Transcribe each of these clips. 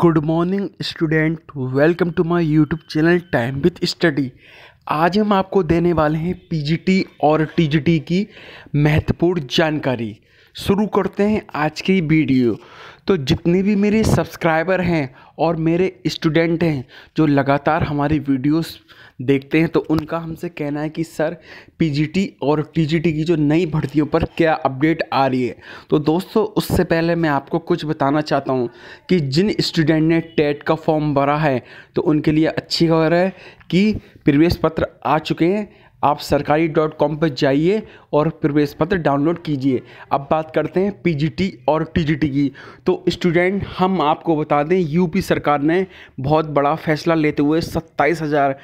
good morning student welcome to my YouTube channel time with study आज हम आपको देने वाले हैं पीजीटी और टीजीटी की महत्वपूर्ण जानकारी शुरू करते हैं आज की वीडियो तो जितने भी मेरे सब्सक्राइबर हैं और मेरे स्टूडेंट हैं जो लगातार हमारी वीडियोस देखते हैं तो उनका हमसे कहना है कि सर पीजीटी और टीजीटी की जो नई भर्तियों पर क्या अपडेट आ रही है तो दोस्तों उससे पहले मैं आपको कुछ बताना चाहता हूँ कि जिन स्टूडेंट ने टेट का फॉर्म भरा है तो उनके लिए अच्छी खबर है कि प्रवेश पत्र आ चुके हैं आप सरकारी डॉट कॉम पर जाइए और प्रवेश पत्र डाउनलोड कीजिए अब बात करते हैं पीजीटी और टीजीटी की तो स्टूडेंट हम आपको बता दें यूपी सरकार ने बहुत बड़ा फैसला लेते हुए सत्ताईस हज़ार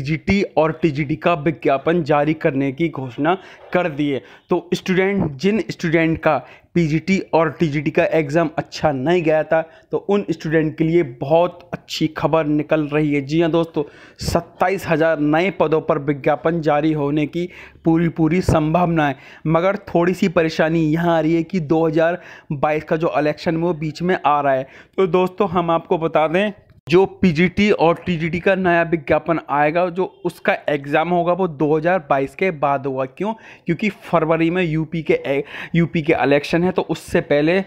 पी और टी का विज्ञापन जारी करने की घोषणा कर दी है तो स्टूडेंट जिन स्टूडेंट का पी और टी का एग्ज़ाम अच्छा नहीं गया था तो उन स्टूडेंट के लिए बहुत अच्छी खबर निकल रही है जी हाँ दोस्तों सत्ताईस हज़ार नए पदों पर विज्ञापन जारी होने की पूरी पूरी संभावना है मगर थोड़ी सी परेशानी यहाँ आ रही है कि 2022 का जो इलेक्शन वो बीच में आ रहा है तो दोस्तों हम आपको बता दें जो पीजीटी और टीजीटी का नया विज्ञापन आएगा जो उसका एग्ज़ाम होगा वो 2022 के बाद होगा क्यों क्योंकि फरवरी में यूपी के यूपी के इलेक्शन है तो उससे पहले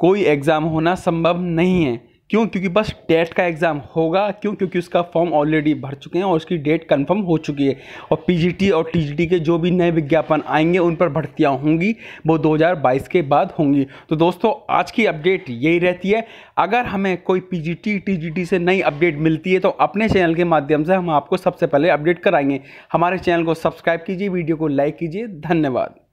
कोई एग्ज़ाम होना संभव नहीं है क्यों क्योंकि बस टेट का एग्ज़ाम होगा क्यों क्योंकि उसका फॉर्म ऑलरेडी भर चुके हैं और उसकी डेट कंफर्म हो चुकी है और पीजीटी और टीजीटी के जो भी नए विज्ञापन आएंगे उन पर भर्तियाँ होंगी वो 2022 के बाद होंगी तो दोस्तों आज की अपडेट यही रहती है अगर हमें कोई पीजीटी टीजीटी से नई अपडेट मिलती है तो अपने चैनल के माध्यम से हम आपको सबसे पहले अपडेट कराएंगे हमारे चैनल को सब्सक्राइब कीजिए वीडियो को लाइक कीजिए धन्यवाद